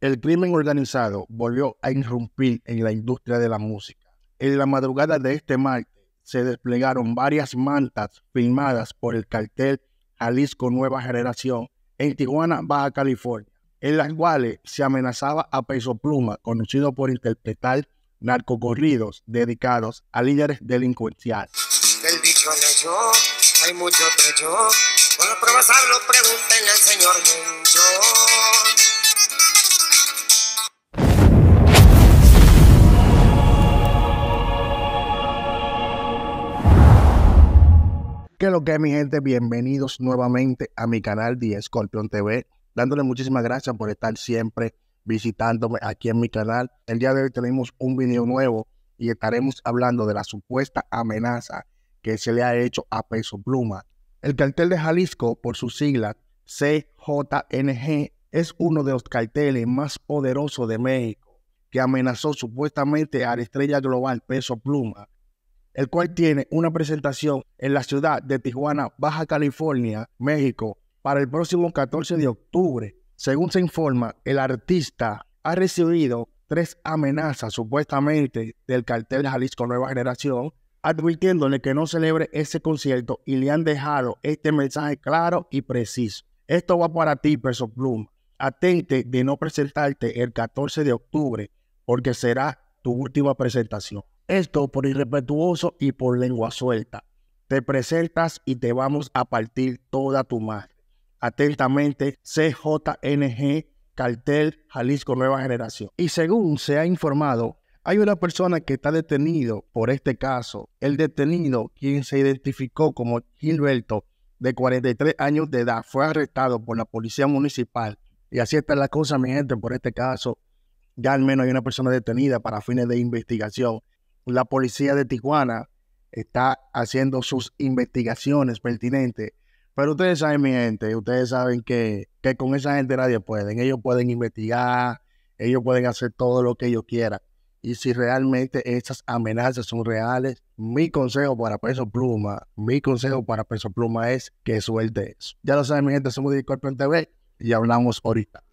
El crimen organizado volvió a irrumpir en la industria de la música. En la madrugada de este martes se desplegaron varias mantas filmadas por el cartel Jalisco Nueva Generación en Tijuana, Baja California, en las cuales se amenazaba a Peso Pluma, conocido por interpretar narcocorridos dedicados a líderes delincuenciales. hay mucho señor ¿Qué es lo que es mi gente, bienvenidos nuevamente a mi canal Diez Scorpion TV, dándole muchísimas gracias por estar siempre visitándome aquí en mi canal. El día de hoy tenemos un video nuevo y estaremos hablando de la supuesta amenaza que se le ha hecho a Peso Pluma. El cartel de Jalisco, por su sigla, CJNG, es uno de los carteles más poderosos de México, que amenazó supuestamente a la estrella global Peso Pluma el cual tiene una presentación en la ciudad de Tijuana, Baja California, México, para el próximo 14 de octubre. Según se informa, el artista ha recibido tres amenazas supuestamente del cartel Jalisco Nueva Generación, advirtiéndole que no celebre ese concierto y le han dejado este mensaje claro y preciso. Esto va para ti, Peso Bloom. Atente de no presentarte el 14 de octubre, porque será tu última presentación. Esto por irrespetuoso y por lengua suelta. Te presentas y te vamos a partir toda tu madre. Atentamente, CJNG, Cartel Jalisco Nueva Generación. Y según se ha informado, hay una persona que está detenido por este caso. El detenido, quien se identificó como Gilberto, de 43 años de edad, fue arrestado por la policía municipal. Y así está la cosa, mi gente, por este caso. Ya al menos hay una persona detenida para fines de investigación la policía de Tijuana está haciendo sus investigaciones pertinentes. Pero ustedes saben, mi gente, ustedes saben que, con esa gente nadie puede. Ellos pueden investigar, ellos pueden hacer todo lo que ellos quieran. Y si realmente esas amenazas son reales, mi consejo para Peso Pluma, mi consejo para Peso Pluma es que suelte eso. Ya lo saben, mi gente, somos Discord TV y hablamos ahorita.